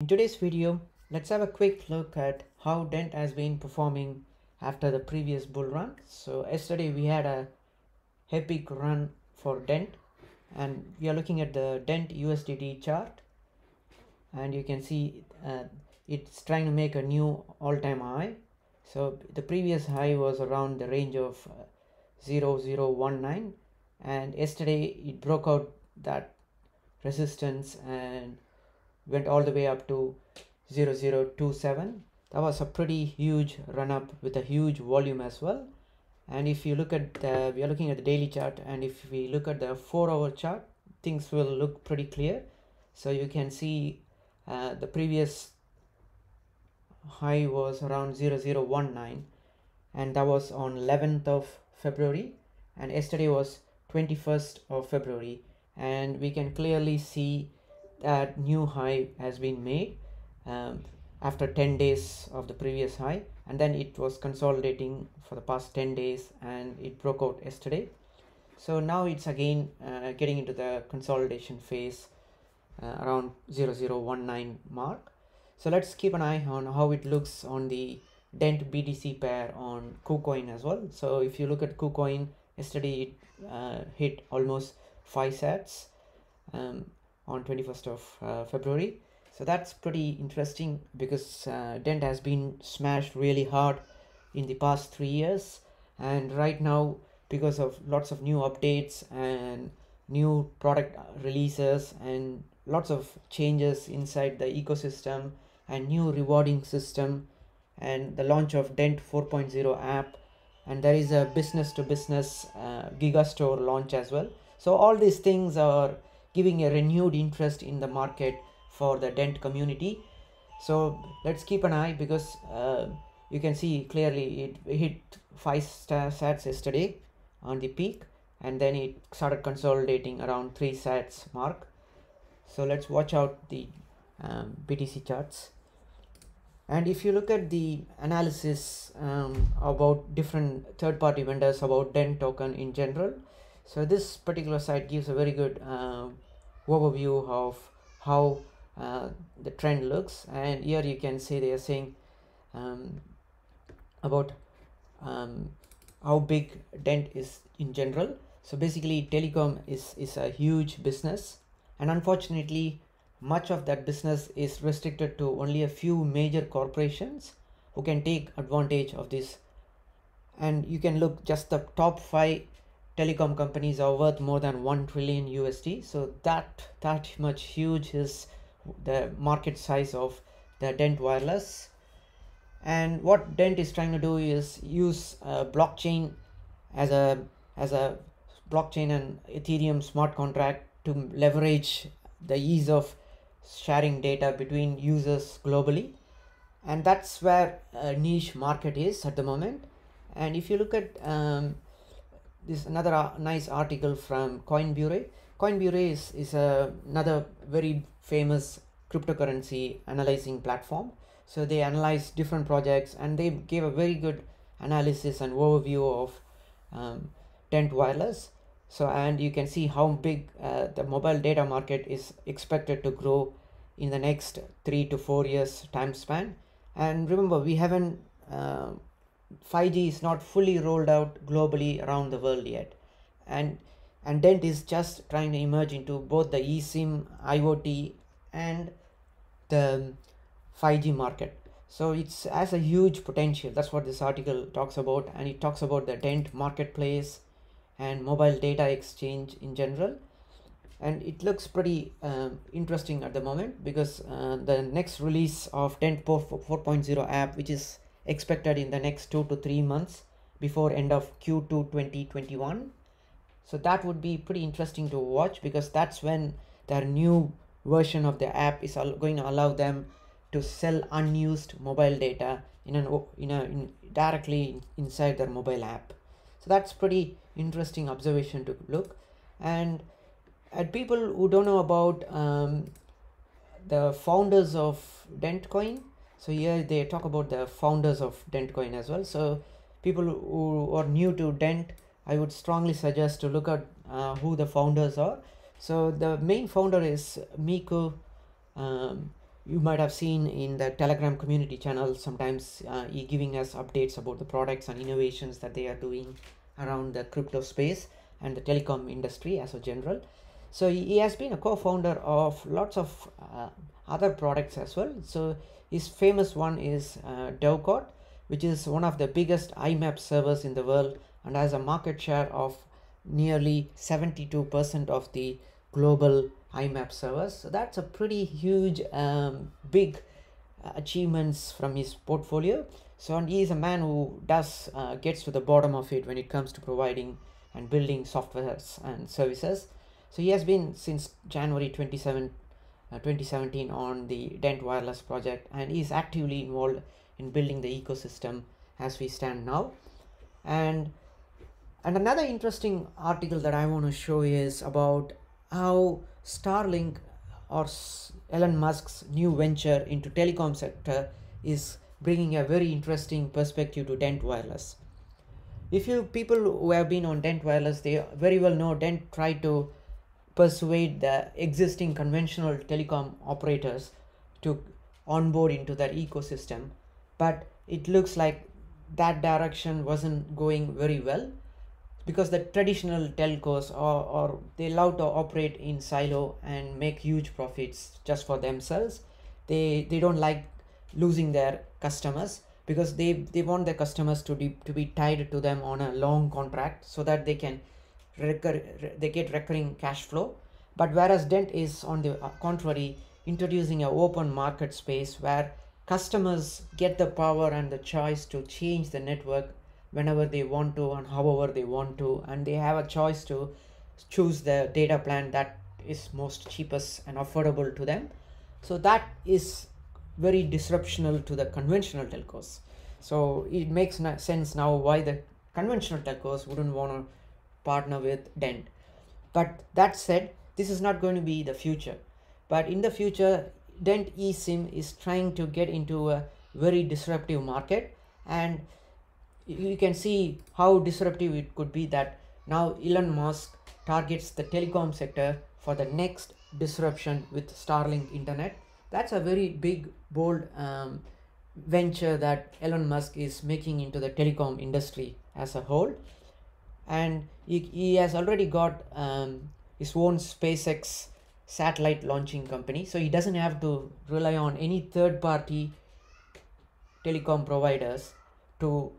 In today's video, let's have a quick look at how Dent has been performing after the previous bull run. So yesterday we had a epic run for Dent and we are looking at the Dent USDT chart and you can see uh, it's trying to make a new all-time high. So the previous high was around the range of uh, 0019 and yesterday it broke out that resistance and went all the way up to 0027 that was a pretty huge run up with a huge volume as well and if you look at the we are looking at the daily chart and if we look at the four hour chart things will look pretty clear so you can see uh, the previous high was around 0019 and that was on 11th of february and yesterday was 21st of february and we can clearly see that new high has been made um, after 10 days of the previous high and then it was consolidating for the past 10 days and it broke out yesterday so now it's again uh, getting into the consolidation phase uh, around 0019 mark so let's keep an eye on how it looks on the dent bdc pair on kucoin as well so if you look at kucoin yesterday it uh, hit almost five sets um, on 21st of uh, February. So that's pretty interesting because uh, Dent has been smashed really hard in the past three years, and right now because of lots of new updates and new product uh, releases and lots of changes inside the ecosystem and new rewarding system and the launch of dent 4.0 app and there is a business to business uh, giga store launch as well so all these things are giving a renewed interest in the market for the dent community so let's keep an eye because uh, you can see clearly it hit five sets yesterday on the peak and then it started consolidating around three sets mark so let's watch out the um, btc charts and if you look at the analysis um, about different third-party vendors about DENT token in general so this particular site gives a very good uh, overview of how uh, the trend looks and here you can see they are saying um, about um, how big dent is in general so basically telecom is is a huge business and unfortunately much of that business is restricted to only a few major corporations who can take advantage of this and you can look just the top five telecom companies are worth more than 1 trillion USD. So that that much huge is the market size of the Dent Wireless. And what Dent is trying to do is use uh, blockchain as a as a blockchain and Ethereum smart contract to leverage the ease of sharing data between users globally and that's where a niche market is at the moment and if you look at um, this another uh, nice article from CoinBureau. CoinBureau is, is a, another very famous cryptocurrency analyzing platform. So they analyze different projects and they gave a very good analysis and overview of um, Tent Wireless. So and you can see how big uh, the mobile data market is expected to grow in the next three to four years time span. And remember, we haven't uh, 5G is not fully rolled out globally around the world yet. And and Dent is just trying to emerge into both the eSIM, IoT and the 5G market. So it's has a huge potential. That's what this article talks about and it talks about the Dent marketplace and mobile data exchange in general. And it looks pretty um, interesting at the moment because uh, the next release of Dent 4.0 app, which is expected in the next two to three months before end of Q2 2021. So that would be pretty interesting to watch because that's when their new version of the app is going to allow them to sell unused mobile data in an in a in directly inside their mobile app. So that's pretty interesting observation to look. And at people who don't know about um, the founders of Dentcoin, so here they talk about the founders of dentcoin as well so people who are new to dent i would strongly suggest to look at uh, who the founders are so the main founder is miko um, you might have seen in the telegram community channel sometimes uh, he giving us updates about the products and innovations that they are doing around the crypto space and the telecom industry as a general so he has been a co-founder of lots of uh, other products as well so his famous one is uh, Dovecot, which is one of the biggest IMAP servers in the world and has a market share of nearly 72% of the global IMAP servers. So that's a pretty huge, um, big uh, achievements from his portfolio. So and he is a man who does uh, gets to the bottom of it when it comes to providing and building softwares and services. So he has been since January 27, uh, 2017 on the Dent Wireless project and is actively involved in building the ecosystem as we stand now. And, and another interesting article that I want to show is about how Starlink or Elon Musk's new venture into telecom sector is bringing a very interesting perspective to Dent Wireless. If you people who have been on Dent Wireless, they very well know Dent tried to persuade the existing conventional telecom operators to onboard into that ecosystem. But it looks like that direction wasn't going very well because the traditional telcos are, are they love to operate in silo and make huge profits just for themselves. They they don't like losing their customers because they, they want their customers to be, to be tied to them on a long contract so that they can recur, they get recurring cash flow. But whereas Dent is on the uh, contrary, introducing an open market space where customers get the power and the choice to change the network whenever they want to and however they want to and they have a choice to choose the data plan that is most cheapest and affordable to them so that is very disruptional to the conventional telcos so it makes sense now why the conventional telcos wouldn't want to partner with Dent. But that said, this is not going to be the future. But in the future, Dent eSIM is trying to get into a very disruptive market and you can see how disruptive it could be that now Elon Musk targets the telecom sector for the next disruption with Starlink internet. That's a very big, bold um, venture that Elon Musk is making into the telecom industry as a whole and he, he has already got um, his own SpaceX satellite launching company. So he doesn't have to rely on any third party telecom providers to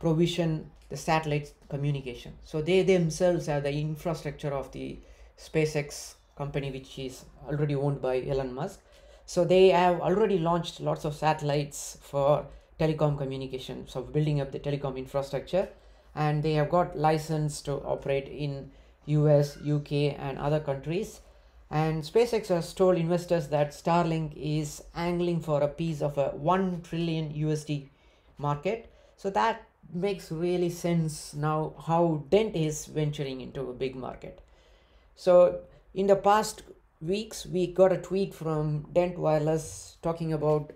provision the satellite communication. So they themselves have the infrastructure of the SpaceX company, which is already owned by Elon Musk. So they have already launched lots of satellites for telecom communication, so building up the telecom infrastructure and they have got license to operate in US, UK and other countries. And SpaceX has told investors that Starlink is angling for a piece of a 1 trillion USD market. So that makes really sense now how Dent is venturing into a big market. So in the past weeks, we got a tweet from Dent Wireless talking about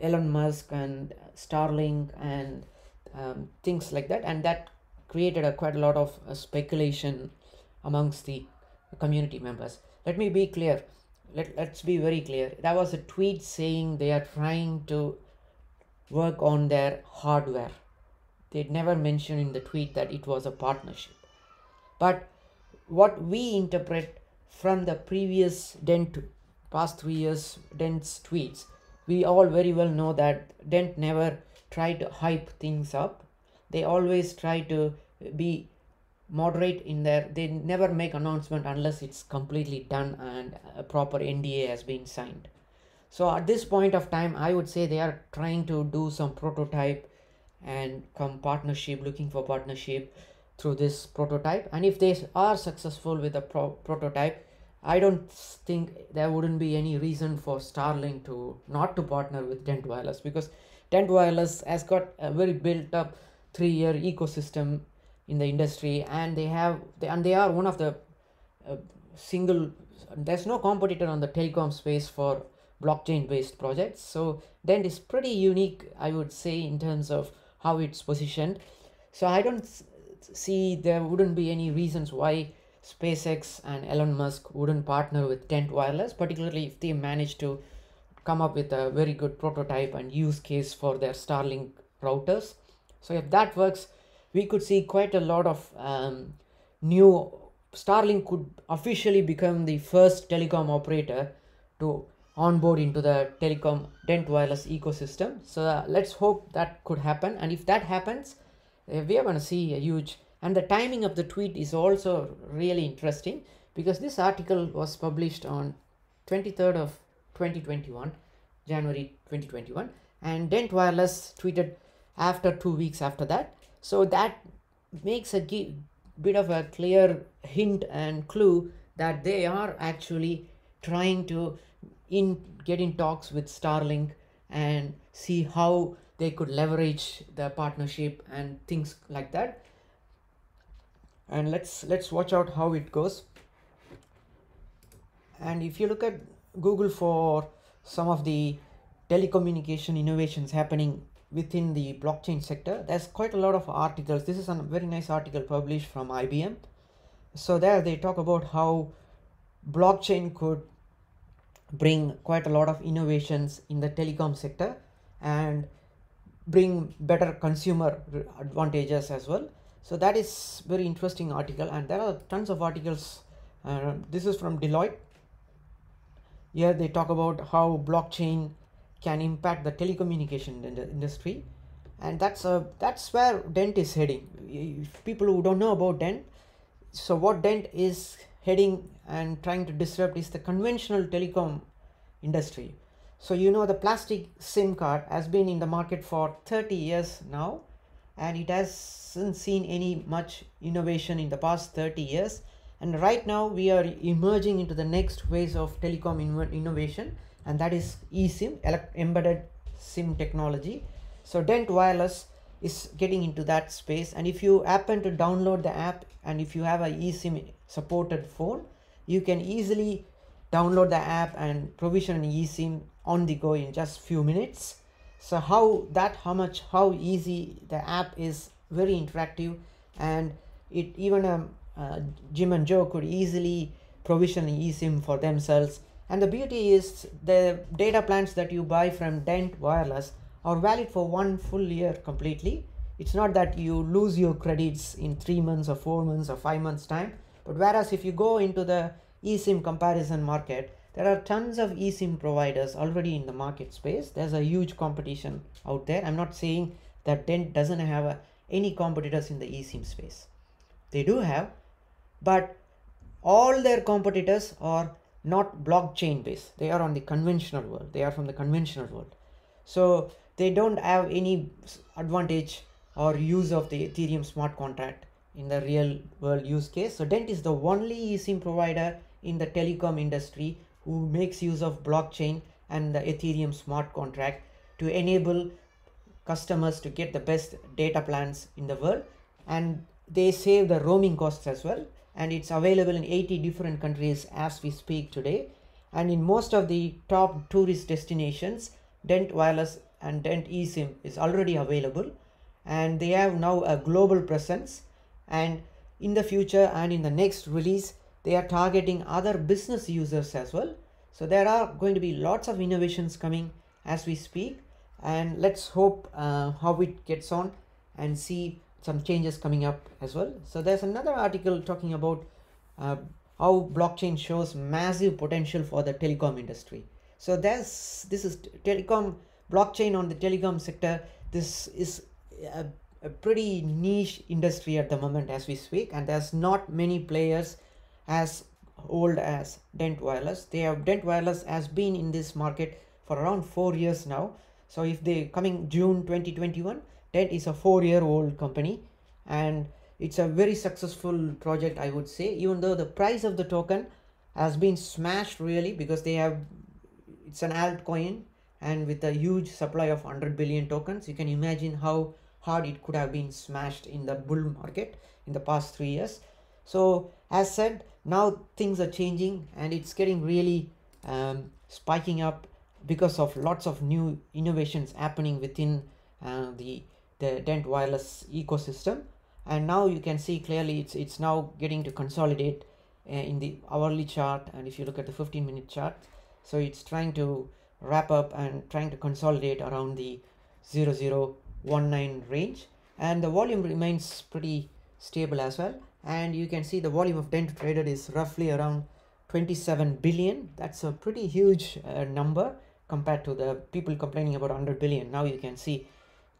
Elon Musk and Starlink and um, things like that and that created a, quite a lot of uh, speculation amongst the community members let me be clear let, let's be very clear that was a tweet saying they are trying to work on their hardware they never mentioned in the tweet that it was a partnership but what we interpret from the previous dent past three years dent's tweets we all very well know that dent never try to hype things up they always try to be moderate in their they never make announcement unless it's completely done and a proper nda has been signed so at this point of time i would say they are trying to do some prototype and come partnership looking for partnership through this prototype and if they are successful with the pro prototype i don't think there wouldn't be any reason for starlink to not to partner with dent wireless because Tent Wireless has got a very built up three year ecosystem in the industry and they have they, and they are one of the uh, single there's no competitor on the telecom space for blockchain based projects so dent is pretty unique i would say in terms of how it's positioned so i don't see there wouldn't be any reasons why spacex and elon musk wouldn't partner with Tent wireless particularly if they manage to come up with a very good prototype and use case for their Starlink routers. So if that works, we could see quite a lot of um, new Starlink could officially become the first telecom operator to onboard into the telecom dent wireless ecosystem. So uh, let's hope that could happen. And if that happens, uh, we are going to see a huge and the timing of the tweet is also really interesting because this article was published on 23rd of 2021, January 2021. And Dent Wireless tweeted after two weeks after that. So that makes a bit of a clear hint and clue that they are actually trying to in get in talks with Starlink and see how they could leverage the partnership and things like that and let's let's watch out how it goes and if you look at Google for some of the telecommunication innovations happening within the blockchain sector. There's quite a lot of articles. This is a very nice article published from IBM. So there they talk about how blockchain could bring quite a lot of innovations in the telecom sector and bring better consumer advantages as well. So that is very interesting article and there are tons of articles. Uh, this is from Deloitte here they talk about how blockchain can impact the telecommunication industry, and that's a that's where Dent is heading. If people who don't know about Dent, so what Dent is heading and trying to disrupt is the conventional telecom industry. So you know the plastic SIM card has been in the market for 30 years now and it hasn't seen any much innovation in the past 30 years and right now we are emerging into the next phase of telecom innovation and that is eSIM, embedded SIM technology. So Dent Wireless is getting into that space and if you happen to download the app and if you have a eSIM supported phone, you can easily download the app and provision an eSIM on the go in just few minutes. So how that, how much, how easy the app is very interactive and it even um, uh, Jim and Joe could easily provision eSIM for themselves. And the beauty is the data plans that you buy from Dent Wireless are valid for one full year completely. It's not that you lose your credits in three months or four months or five months time. But whereas if you go into the eSIM comparison market, there are tons of eSIM providers already in the market space. There's a huge competition out there. I'm not saying that Dent doesn't have a, any competitors in the eSIM space. They do have, but all their competitors are not blockchain based they are on the conventional world they are from the conventional world so they don't have any advantage or use of the ethereum smart contract in the real world use case so dent is the only eSIM provider in the telecom industry who makes use of blockchain and the ethereum smart contract to enable customers to get the best data plans in the world and they save the roaming costs as well and it's available in 80 different countries as we speak today and in most of the top tourist destinations dent wireless and dent esim is already available and they have now a global presence and in the future and in the next release they are targeting other business users as well so there are going to be lots of innovations coming as we speak and let's hope uh, how it gets on and see some changes coming up as well. So there's another article talking about uh, how blockchain shows massive potential for the telecom industry. So there's this is telecom blockchain on the telecom sector. This is a, a pretty niche industry at the moment as we speak, and there's not many players as old as Dent Wireless. They have Dent Wireless has been in this market for around four years now. So if they coming June 2021, TED is a four year old company and it's a very successful project, I would say, even though the price of the token has been smashed really because they have it's an altcoin and with a huge supply of 100 billion tokens, you can imagine how hard it could have been smashed in the bull market in the past three years. So, as said, now things are changing and it's getting really um, spiking up because of lots of new innovations happening within uh, the the dent wireless ecosystem and now you can see clearly it's it's now getting to consolidate uh, in the hourly chart and if you look at the 15 minute chart so it's trying to wrap up and trying to consolidate around the 0019 range and the volume remains pretty stable as well and you can see the volume of dent traded is roughly around 27 billion that's a pretty huge uh, number compared to the people complaining about 100 billion now you can see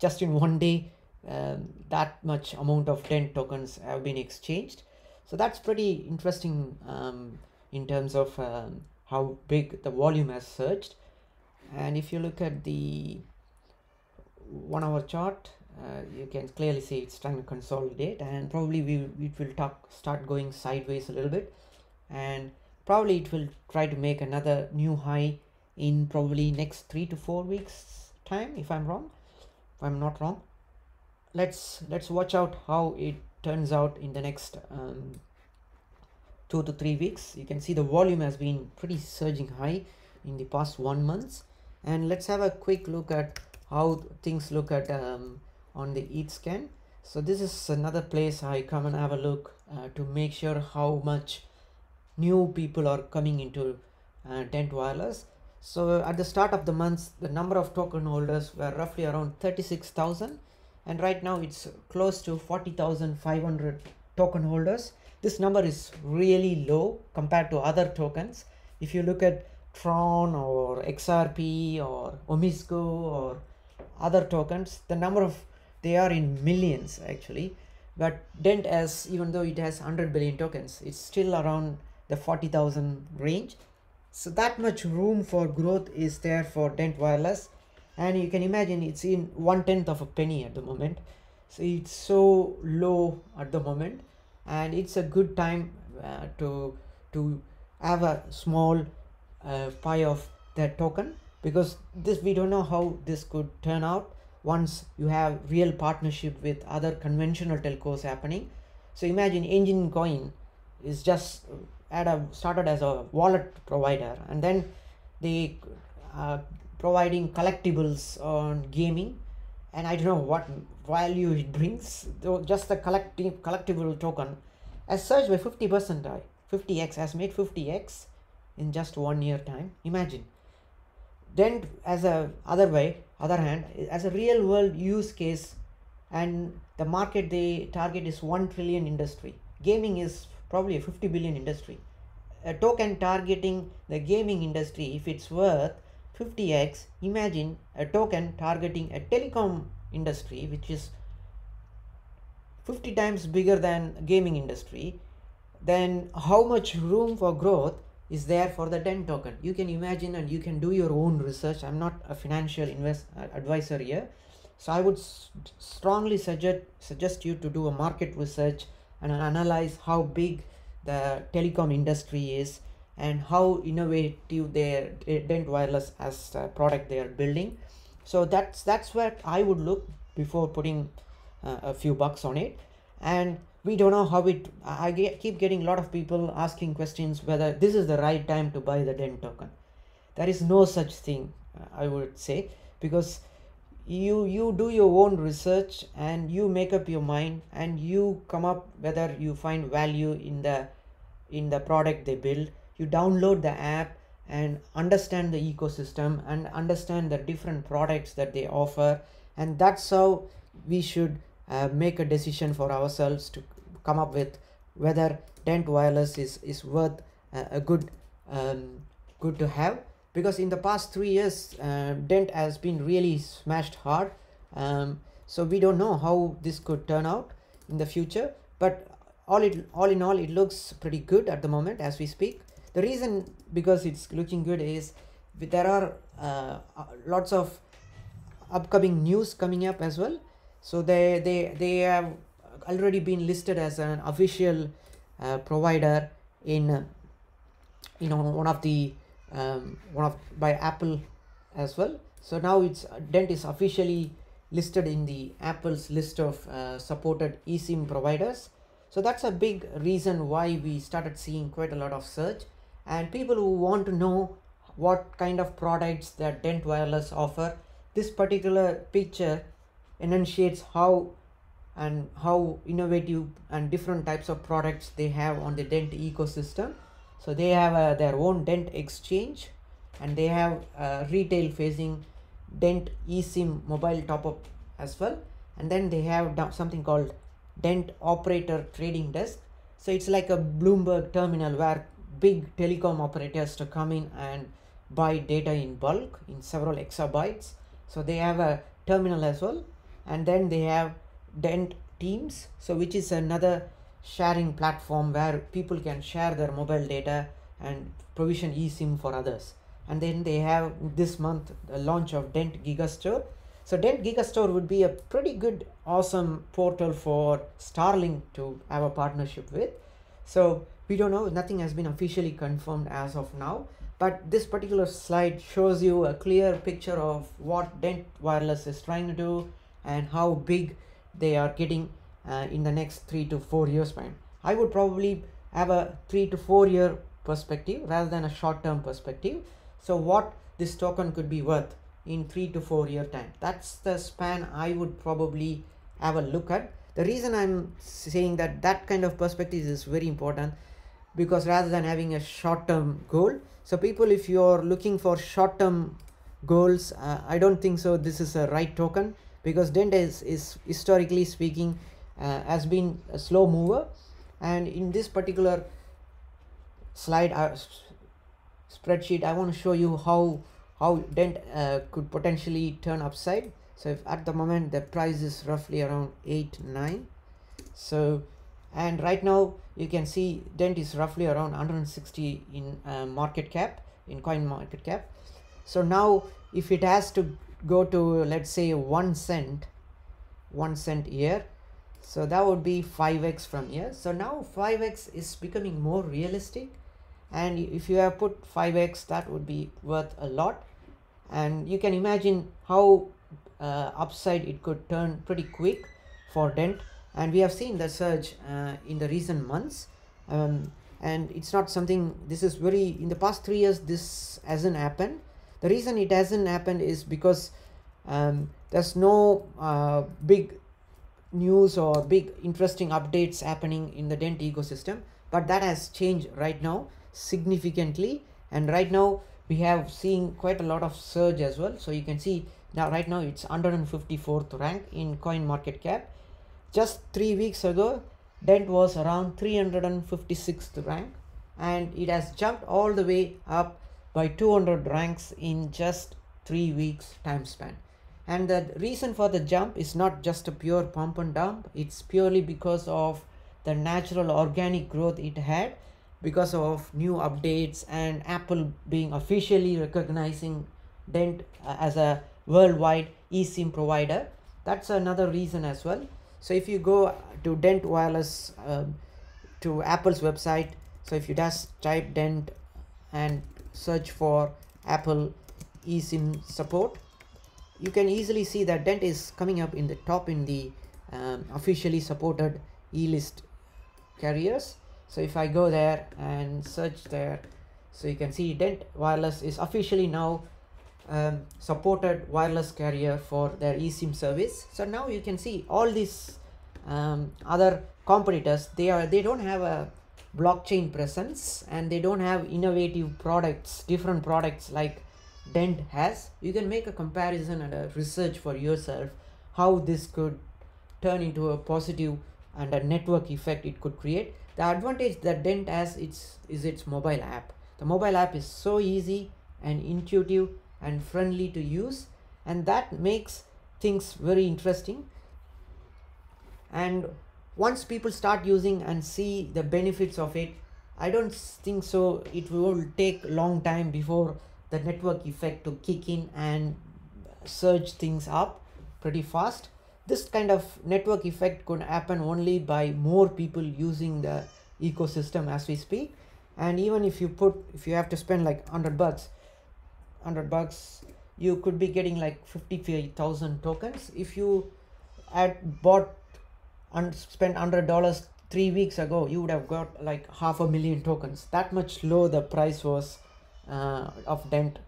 just in one day um, that much amount of 10 tokens have been exchanged so that's pretty interesting um, in terms of um, how big the volume has surged and if you look at the one hour chart uh, you can clearly see it's trying to consolidate and probably we it will talk, start going sideways a little bit and probably it will try to make another new high in probably next three to four weeks time if i'm wrong if i'm not wrong let's let's watch out how it turns out in the next um, two to three weeks you can see the volume has been pretty surging high in the past one months and let's have a quick look at how things look at um, on the ETH scan so this is another place I come and have a look uh, to make sure how much new people are coming into uh, Dent Wireless so at the start of the month, the number of token holders were roughly around 36,000 and right now it's close to 40,500 token holders. This number is really low compared to other tokens. If you look at Tron or XRP or Omisco or other tokens, the number of they are in millions actually. But Dent, as even though it has 100 billion tokens, it's still around the 40,000 range so that much room for growth is there for dent wireless and you can imagine it's in one tenth of a penny at the moment so it's so low at the moment and it's a good time uh, to to have a small uh, pie of that token because this we don't know how this could turn out once you have real partnership with other conventional telcos happening so imagine engine coin is just had a, started as a wallet provider and then they uh, providing collectibles on gaming and i don't know what value it brings though just the collecting collectible token as such by 50 percent 50x uh, has made 50x in just one year time imagine then as a other way other hand as a real world use case and the market they target is 1 trillion industry gaming is probably a 50 billion industry. A token targeting the gaming industry, if it's worth 50x, imagine a token targeting a telecom industry, which is 50 times bigger than gaming industry, then how much room for growth is there for the 10 token? You can imagine and you can do your own research. I'm not a financial invest uh, advisor here. So I would strongly suggest, suggest you to do a market research and analyze how big the telecom industry is and how innovative their dent wireless as product they are building so that's that's where i would look before putting uh, a few bucks on it and we don't know how it i get, keep getting a lot of people asking questions whether this is the right time to buy the dent token there is no such thing uh, i would say because you you do your own research and you make up your mind and you come up whether you find value in the in the product they build you download the app and understand the ecosystem and understand the different products that they offer and that's how we should uh, make a decision for ourselves to come up with whether dent wireless is is worth uh, a good um, good to have because in the past three years uh, dent has been really smashed hard um, so we don't know how this could turn out in the future but all it all in all it looks pretty good at the moment as we speak the reason because it's looking good is there are uh, lots of upcoming news coming up as well so they they they have already been listed as an official uh, provider in you know one of the um, one of by Apple as well. So now it's uh, Dent is officially listed in the Apple's list of uh, supported eSIM providers. So that's a big reason why we started seeing quite a lot of search and people who want to know what kind of products that Dent Wireless offer. This particular picture enunciates how and how innovative and different types of products they have on the Dent ecosystem. So they have uh, their own Dent exchange and they have a retail facing Dent eSIM mobile top up as well. And then they have something called Dent operator trading desk. So it's like a Bloomberg terminal where big telecom operators to come in and buy data in bulk in several exabytes. So they have a terminal as well. And then they have Dent Teams. So which is another sharing platform where people can share their mobile data and provision eSIM for others. And then they have this month the launch of Dent Gigastore. So Dent Gigastore would be a pretty good, awesome portal for Starlink to have a partnership with. So we don't know, nothing has been officially confirmed as of now, but this particular slide shows you a clear picture of what Dent Wireless is trying to do and how big they are getting uh, in the next three to four years time i would probably have a three to four year perspective rather than a short term perspective so what this token could be worth in three to four year time that's the span i would probably have a look at the reason i'm saying that that kind of perspective is very important because rather than having a short term goal so people if you're looking for short term goals uh, i don't think so this is a right token because dent is, is historically speaking uh, has been a slow mover and in this particular slide uh, spreadsheet I want to show you how how Dent uh, could potentially turn upside so if at the moment the price is roughly around 8 9 so and right now you can see Dent is roughly around 160 in uh, market cap in coin market cap so now if it has to go to let's say 1 cent 1 cent here so that would be 5x from here. So now 5x is becoming more realistic. And if you have put 5x, that would be worth a lot. And you can imagine how uh, upside it could turn pretty quick for Dent. And we have seen the surge uh, in the recent months. Um, and it's not something, this is very, in the past three years, this hasn't happened. The reason it hasn't happened is because um, there's no uh, big news or big interesting updates happening in the dent ecosystem but that has changed right now significantly and right now we have seen quite a lot of surge as well so you can see now right now it's 154th rank in coin market cap just three weeks ago dent was around 356th rank and it has jumped all the way up by 200 ranks in just three weeks time span and the reason for the jump is not just a pure pump and dump it's purely because of the natural organic growth it had because of new updates and apple being officially recognizing dent uh, as a worldwide esim provider that's another reason as well so if you go to dent wireless um, to apple's website so if you just type dent and search for apple esim support you can easily see that dent is coming up in the top in the um, officially supported e-list carriers so if i go there and search there so you can see dent wireless is officially now um, supported wireless carrier for their eSIM service. So now you can see all these um, other competitors. They are they don't have a blockchain presence and they don't have innovative products, different products like Dent has you can make a comparison and a research for yourself how this could turn into a positive and a network effect it could create the advantage that dent has its is its mobile app the mobile app is so easy and intuitive and friendly to use and that makes things very interesting and once people start using and see the benefits of it i don't think so it will take long time before the network effect to kick in and surge things up pretty fast. This kind of network effect could happen only by more people using the ecosystem as we speak. And even if you put, if you have to spend like 100 bucks, 100 bucks, you could be getting like 53,000 tokens. If you had bought and spent $100 three weeks ago, you would have got like half a million tokens. That much low the price was uh, of Dent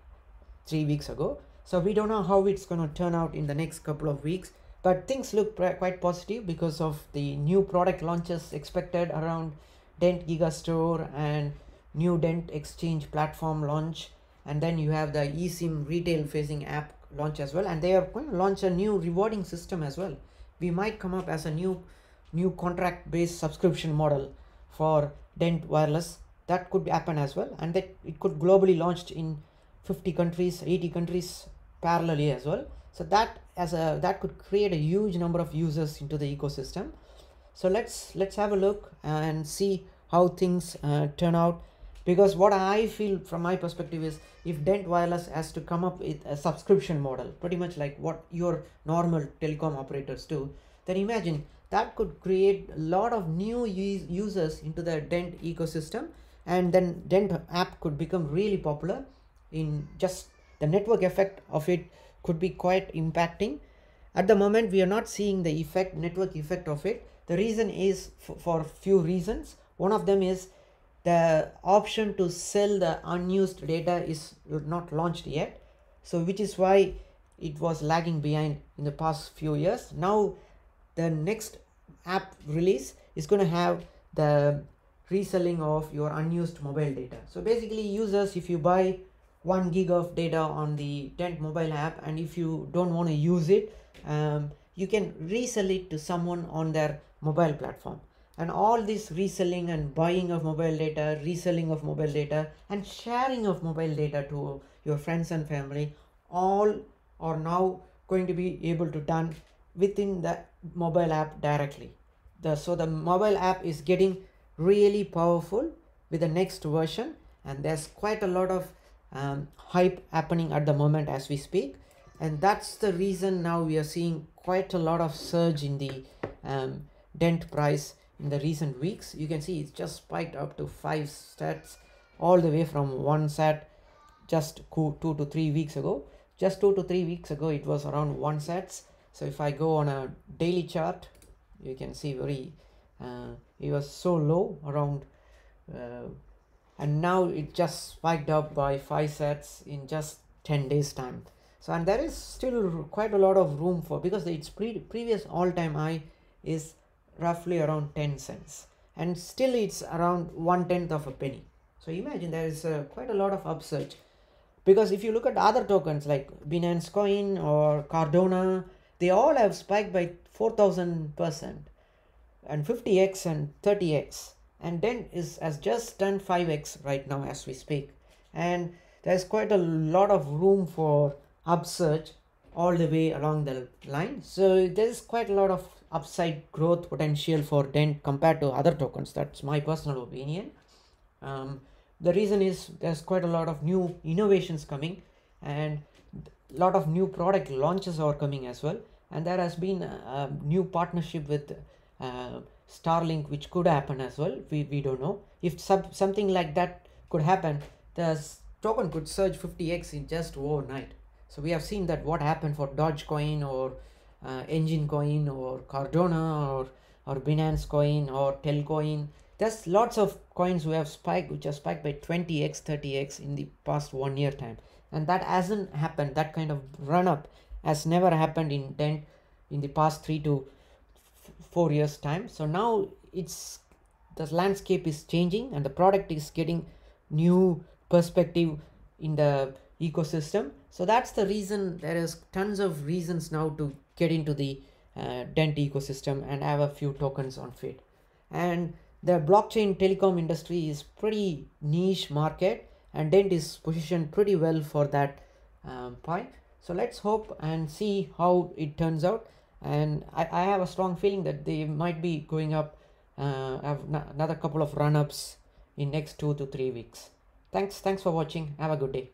three weeks ago. So we don't know how it's going to turn out in the next couple of weeks. But things look quite positive because of the new product launches expected around Dent Gigastore and new Dent Exchange platform launch. And then you have the eSIM retail facing app launch as well. And they are going to launch a new rewarding system as well. We might come up as a new new contract based subscription model for Dent Wireless that could happen as well and that it could globally launched in 50 countries 80 countries parallelly as well so that as a that could create a huge number of users into the ecosystem so let's let's have a look and see how things uh, turn out because what i feel from my perspective is if dent wireless has to come up with a subscription model pretty much like what your normal telecom operators do then imagine that could create a lot of new users into the dent ecosystem and then then app could become really popular in just the network effect of it could be quite impacting at the moment we are not seeing the effect network effect of it the reason is for few reasons one of them is the option to sell the unused data is not launched yet so which is why it was lagging behind in the past few years now the next app release is going to have the reselling of your unused mobile data. So basically users, if you buy one gig of data on the Tent mobile app and if you don't want to use it, um, you can resell it to someone on their mobile platform. And all this reselling and buying of mobile data, reselling of mobile data and sharing of mobile data to your friends and family, all are now going to be able to done within the mobile app directly. The, so the mobile app is getting really powerful with the next version and there's quite a lot of um, hype happening at the moment as we speak and that's the reason now we are seeing quite a lot of surge in the um, dent price in the recent weeks you can see it's just spiked up to five sets all the way from one set just two to three weeks ago just two to three weeks ago it was around one sets so if i go on a daily chart you can see very uh, it was so low around uh, and now it just spiked up by five sets in just 10 days time so and there is still quite a lot of room for because its pre- previous all-time high is roughly around 10 cents and still it's around one tenth of a penny so imagine there is uh, quite a lot of upsurge because if you look at other tokens like binance coin or cardona they all have spiked by 4000 percent and 50x and 30x and then is has just done 5x right now as we speak and there's quite a lot of room for upsurge all the way along the line so there's quite a lot of upside growth potential for dent compared to other tokens that's my personal opinion um, the reason is there's quite a lot of new innovations coming and a lot of new product launches are coming as well and there has been a, uh, a new partnership with uh, Starlink, which could happen as well. We, we don't know. If sub, something like that could happen, the token could surge 50x in just overnight. So we have seen that what happened for Dogecoin or uh, Engine Coin or Cardona or, or Binance Coin or Telcoin. There's lots of coins who have spiked, which have spiked by 20x, 30x in the past one year time. And that hasn't happened. That kind of run up has never happened in 10, in the past three to four years time so now it's the landscape is changing and the product is getting new perspective in the ecosystem so that's the reason there is tons of reasons now to get into the uh, dent ecosystem and have a few tokens on feed and the blockchain telecom industry is pretty niche market and dent is positioned pretty well for that um, point so let's hope and see how it turns out and I, I have a strong feeling that they might be going up uh, have another couple of run-ups in next two to three weeks thanks thanks for watching have a good day